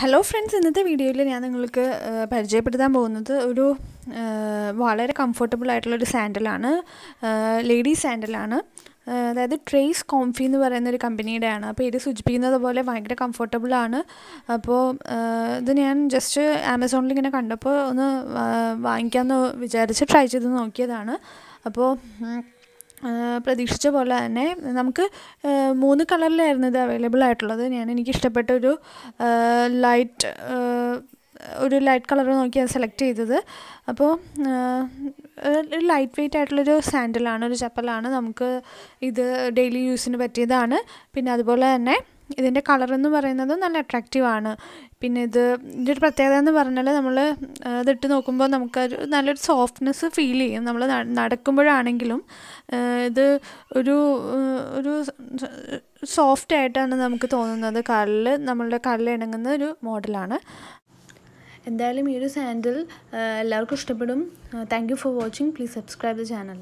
hello friends ഇന്നത്തെ വീഡിയോയിൽ ഞാൻ നിങ്ങൾക്ക് പരിചയപ്പെടുത്താൻ പോകുന്നത് ഒരു വളരെ കംഫർട്ടബിൾ ആയിട്ടുള്ളൊരു സാൻഡലാണ് ലേഡീസ് സാൻഡലാണ് അതായത് ട്രേസ് കോംഫി എന്ന് പറയുന്ന ഒരു കമ്പനിയുടെ ആണ് അപ്പോൾ ഇത് സൂചിപ്പിക്കുന്നത് പോലെ ഭയങ്കര കംഫർട്ടബിൾ ആണ് അപ്പോൾ ഇത് ഞാൻ ജസ്റ്റ് ആമസോണിൽ ഇങ്ങനെ കണ്ടപ്പോൾ ഒന്ന് വാങ്ങിക്കാമെന്ന് വിചാരിച്ച് ട്രൈ ചെയ്ത് നോക്കിയതാണ് അപ്പോൾ പ്രതീക്ഷിച്ച പോലെ തന്നെ നമുക്ക് മൂന്ന് കളറിലായിരുന്നു ഇത് അവൈലബിൾ ആയിട്ടുള്ളത് ഞാൻ എനിക്കിഷ്ടപ്പെട്ട ഒരു ലൈറ്റ് ഒരു ലൈറ്റ് കളർ നോക്കിയാണ് സെലക്ട് ചെയ്തത് അപ്പോൾ ഒരു ലൈറ്റ് വെയിറ്റ് ആയിട്ടുള്ളൊരു സാൻഡലാണ് ഒരു ചപ്പലാണ് നമുക്ക് ഇത് ഡെയിലി യൂസിന് പറ്റിയതാണ് പിന്നെ അതുപോലെ തന്നെ ഇതിൻ്റെ കളർ എന്ന് പറയുന്നത് നല്ല ആണ് പിന്നെ ഇത് ഇതിൻ്റെ ഒരു പ്രത്യേകത എന്ന് പറഞ്ഞാൽ നമ്മൾ ഇതിട്ട് നോക്കുമ്പോൾ നമുക്ക് നല്ലൊരു സോഫ്റ്റ്നെസ് ഫീൽ ചെയ്യും നമ്മൾ നടക്കുമ്പോഴാണെങ്കിലും ഇത് ഒരു ഒരു സോഫ്റ്റ് ആയിട്ടാണ് നമുക്ക് തോന്നുന്നത് കാലിൽ നമ്മളുടെ കാലിൽ ഇണങ്ങുന്ന ഒരു മോഡലാണ് എന്തായാലും ഈ ഒരു സാൻഡിൽ എല്ലാവർക്കും ഇഷ്ടപ്പെടും thank you for watching please subscribe the channel